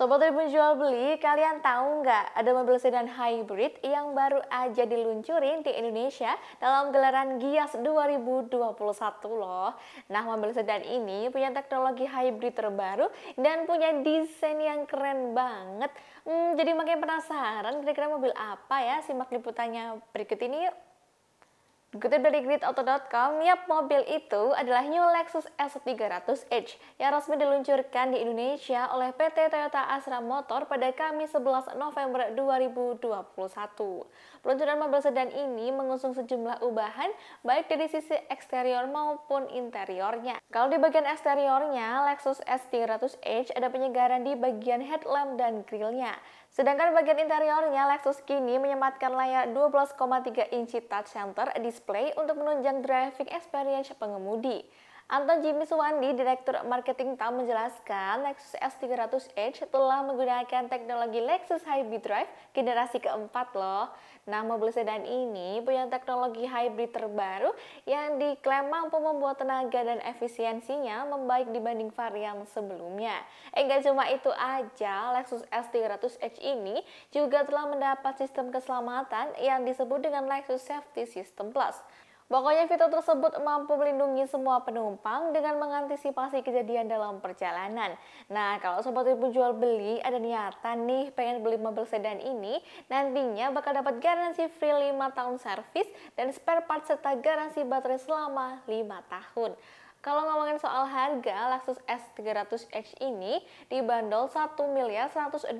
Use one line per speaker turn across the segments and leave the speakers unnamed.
Sobat penjual beli, kalian tahu nggak ada mobil sedan hybrid yang baru aja diluncurin di Indonesia dalam gelaran Gias 2021 loh. Nah, mobil sedan ini punya teknologi hybrid terbaru dan punya desain yang keren banget. Hmm, jadi makin penasaran kira-kira mobil apa ya? Simak liputannya berikut ini yuk. Dikutip dari gridauto.com, ya mobil itu adalah new Lexus S300H yang resmi diluncurkan di Indonesia oleh PT Toyota Asra Motor pada Kamis 11 November 2021. Peluncuran mobil sedan ini mengusung sejumlah ubahan baik dari sisi eksterior maupun interiornya. Kalau di bagian eksteriornya, Lexus S300H ada penyegaran di bagian headlamp dan grillnya. Sedangkan bagian interiornya, Lexus kini menyematkan layar 12,3 inci touch center di display untuk menunjang driving experience pengemudi. Anton Jimmy Suwandi, Direktur Marketing TAM menjelaskan, Lexus S300H telah menggunakan teknologi Lexus Hybrid Drive generasi keempat loh. Nah, mobil sedan ini punya teknologi hybrid terbaru yang diklaim mampu membuat tenaga dan efisiensinya membaik dibanding varian sebelumnya. Enggak eh, cuma itu aja, Lexus S300H ini juga telah mendapat sistem keselamatan yang disebut dengan Lexus Safety System Plus. Pokoknya fitur tersebut mampu melindungi semua penumpang dengan mengantisipasi kejadian dalam perjalanan. Nah, kalau sobat ibu jual beli ada niatan nih pengen beli mobil sedan ini, nantinya bakal dapat garansi free 5 tahun servis dan spare part serta garansi baterai selama 5 tahun. Kalau ngomongin soal harga, Lexus S300H ini dibandol 1 miliar 127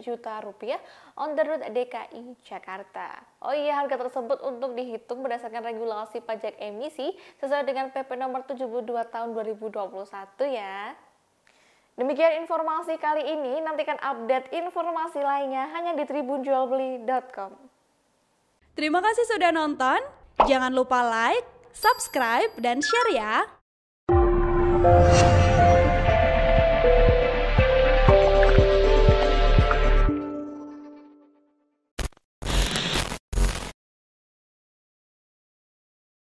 juta rupiah on the road DKI Jakarta. Oh iya, harga tersebut untuk dihitung berdasarkan regulasi pajak emisi sesuai dengan PP nomor 72 tahun 2021 ya. Demikian informasi kali ini, nantikan update informasi lainnya hanya di tribunjualbeli.com. Terima kasih sudah nonton, jangan lupa like, subscribe, dan share ya! 啊！